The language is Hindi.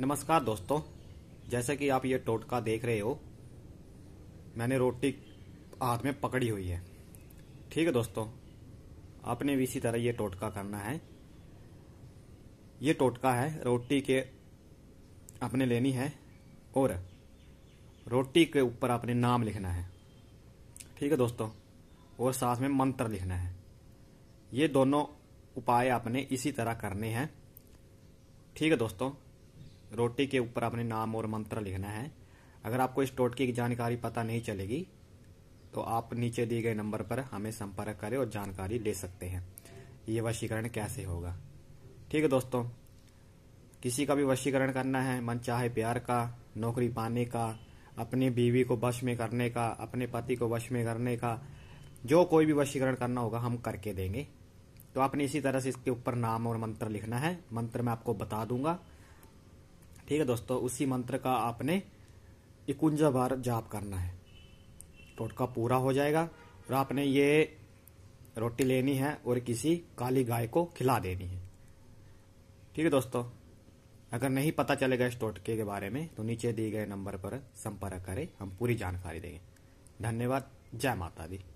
नमस्कार दोस्तों जैसे कि आप ये टोटका देख रहे हो मैंने रोटी हाथ में पकड़ी हुई है ठीक है दोस्तों आपने भी इसी तरह ये टोटका करना है ये टोटका है रोटी के आपने लेनी है और रोटी के ऊपर आपने नाम लिखना है ठीक है दोस्तों और साथ में मंत्र लिखना है ये दोनों उपाय आपने इसी तरह करने हैं ठीक है दोस्तों रोटी के ऊपर अपने नाम और मंत्र लिखना है अगर आपको इस टोटके की जानकारी पता नहीं चलेगी तो आप नीचे दिए गए नंबर पर हमें संपर्क करें और जानकारी ले सकते हैं ये वशीकरण कैसे होगा ठीक है दोस्तों किसी का भी वशीकरण करना है मन चाहे प्यार का नौकरी पाने का अपनी बीवी को वश में करने का अपने पति को वश में करने का जो कोई भी वशीकरण करना होगा हम करके देंगे तो आपने इसी तरह से इसके ऊपर नाम और मंत्र लिखना है मंत्र मैं आपको बता दूंगा ठीक है दोस्तों उसी मंत्र का आपने इकुंजा बार जाप करना है टोटका पूरा हो जाएगा और आपने ये रोटी लेनी है और किसी काली गाय को खिला देनी है ठीक है दोस्तों अगर नहीं पता चलेगा इस टोटके के बारे में तो नीचे दिए गए नंबर पर संपर्क करें हम पूरी जानकारी देंगे धन्यवाद जय माता दी